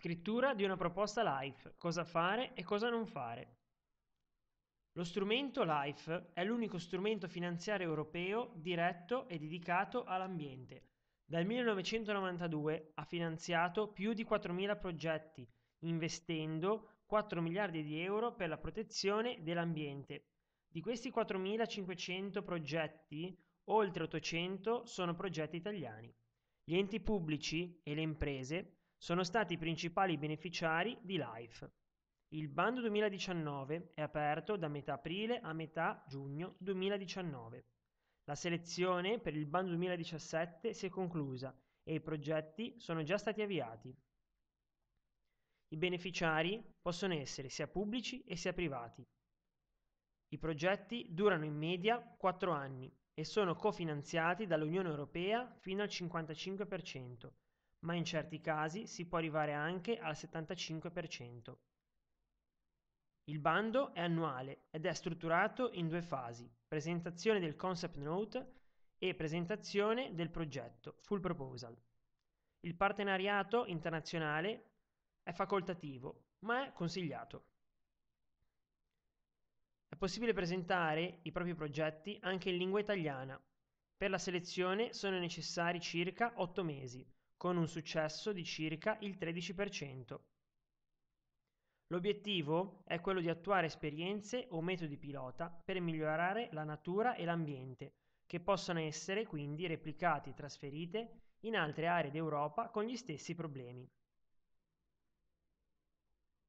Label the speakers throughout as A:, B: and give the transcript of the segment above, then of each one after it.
A: Scrittura di una proposta LIFE, cosa fare e cosa non fare. Lo strumento LIFE è l'unico strumento finanziario europeo diretto e dedicato all'ambiente. Dal 1992 ha finanziato più di 4.000 progetti, investendo 4 miliardi di euro per la protezione dell'ambiente. Di questi 4.500 progetti, oltre 800 sono progetti italiani. Gli enti pubblici e le imprese sono stati i principali beneficiari di LIFE. Il bando 2019 è aperto da metà aprile a metà giugno 2019. La selezione per il bando 2017 si è conclusa e i progetti sono già stati avviati. I beneficiari possono essere sia pubblici e sia privati. I progetti durano in media 4 anni e sono cofinanziati dall'Unione Europea fino al 55% ma in certi casi si può arrivare anche al 75%. Il bando è annuale ed è strutturato in due fasi, presentazione del concept note e presentazione del progetto, full proposal. Il partenariato internazionale è facoltativo, ma è consigliato. È possibile presentare i propri progetti anche in lingua italiana. Per la selezione sono necessari circa 8 mesi con un successo di circa il 13%. L'obiettivo è quello di attuare esperienze o metodi pilota per migliorare la natura e l'ambiente, che possono essere quindi replicati e trasferite in altre aree d'Europa con gli stessi problemi.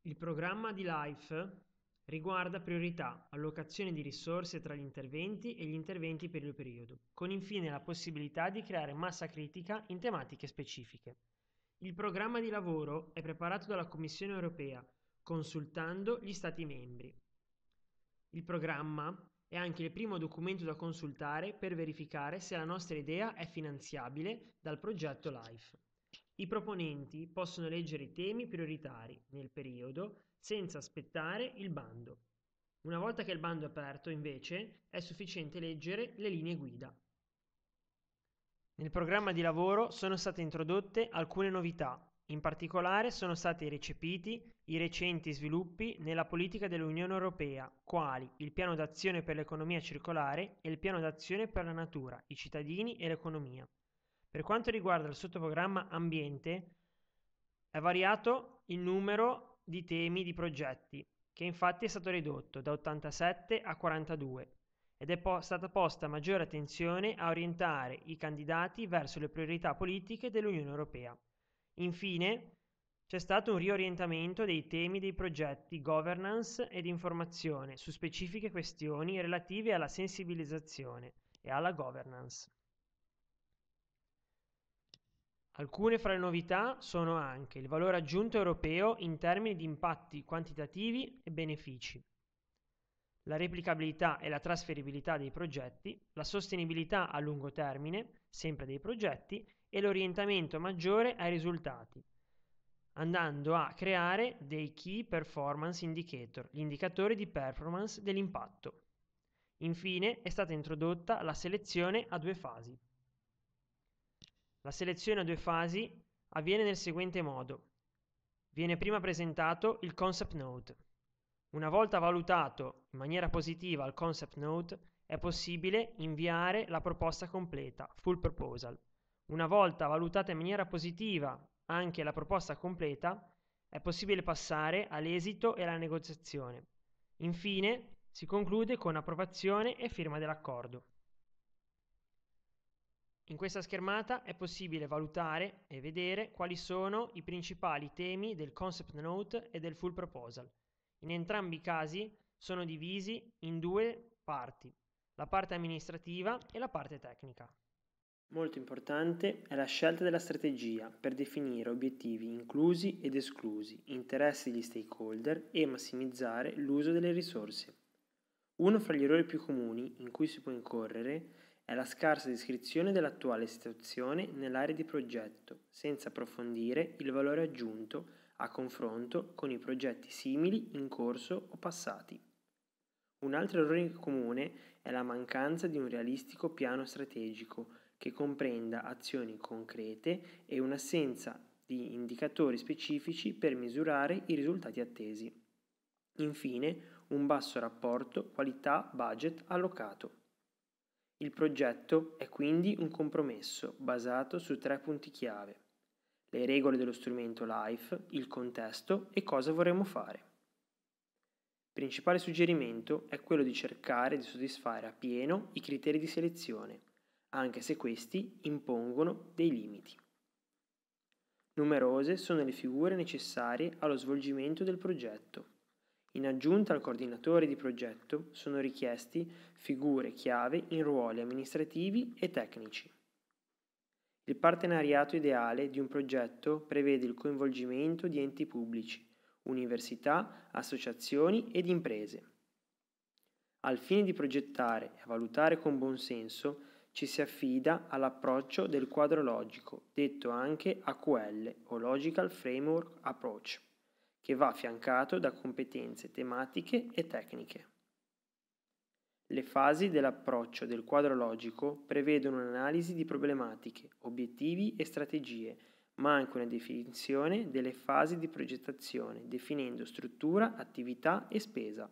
A: Il programma di LIFE Riguarda priorità, allocazione di risorse tra gli interventi e gli interventi per il periodo, con infine la possibilità di creare massa critica in tematiche specifiche. Il programma di lavoro è preparato dalla Commissione europea, consultando gli Stati membri. Il programma è anche il primo documento da consultare per verificare se la nostra idea è finanziabile dal progetto LIFE. I proponenti possono leggere i temi prioritari nel periodo senza aspettare il bando. Una volta che il bando è aperto, invece, è sufficiente leggere le linee guida. Nel programma di lavoro sono state introdotte alcune novità. In particolare sono stati recepiti i recenti sviluppi nella politica dell'Unione Europea, quali il piano d'azione per l'economia circolare e il piano d'azione per la natura, i cittadini e l'economia. Per quanto riguarda il sottoprogramma Ambiente, è variato il numero di temi di progetti, che infatti è stato ridotto da 87 a 42 ed è po- stata posta maggiore attenzione a orientare i candidati verso le priorità politiche dell'Unione Europea. Infine, c'è stato un riorientamento dei temi dei progetti governance ed informazione su specifiche questioni relative alla sensibilizzazione e alla governance. Alcune fra le novità sono anche il valore aggiunto europeo in termini di impatti quantitativi e benefici, la replicabilità e la trasferibilità dei progetti, la sostenibilità a lungo termine, sempre dei progetti, e l'orientamento maggiore ai risultati, andando a creare dei key performance indicator, gli indicatori di performance dell'impatto. Infine è stata introdotta la selezione a due fasi, la selezione a due fasi avviene nel seguente modo. Viene prima presentato il concept node. Una volta valutato in maniera positiva il concept node, è possibile inviare la proposta completa, full proposal. Una volta valutata in maniera positiva anche la proposta completa, è possibile passare all'esito e alla negoziazione. Infine, si conclude con approvazione e firma dell'accordo. In questa schermata è possibile valutare e vedere quali sono i principali temi del Concept Note e del Full Proposal. In entrambi i casi sono divisi in due parti, la parte amministrativa e la parte tecnica. Molto importante è la scelta della strategia per definire obiettivi inclusi ed esclusi, interessi degli stakeholder e massimizzare l'uso delle risorse. Uno fra gli errori più comuni in cui si può incorrere è la scarsa descrizione dell'attuale situazione nell'area di progetto, senza approfondire il valore aggiunto a confronto con i progetti simili in corso o passati. Un altro errore comune è la mancanza di un realistico piano strategico che comprenda azioni concrete e un'assenza di indicatori specifici per misurare i risultati attesi. Infine, un basso rapporto qualità-budget allocato. Il progetto è quindi un compromesso basato su tre punti chiave. Le regole dello strumento Life, il contesto e cosa vorremmo fare. Il principale suggerimento è quello di cercare di soddisfare a pieno i criteri di selezione, anche se questi impongono dei limiti. Numerose sono le figure necessarie allo svolgimento del progetto in aggiunta al coordinatore di progetto sono richiesti figure chiave in ruoli amministrativi e tecnici. Il partenariato ideale di un progetto prevede il coinvolgimento di enti pubblici, università, associazioni ed imprese. Al fine di progettare e valutare con buon senso, ci si affida all'approccio del quadro logico, detto anche AQL o Logical Framework Approach che va affiancato da competenze tematiche e tecniche. Le fasi dell'approccio del quadro logico prevedono un'analisi di problematiche, obiettivi e strategie, ma anche una definizione delle fasi di progettazione, definendo struttura, attività e spesa.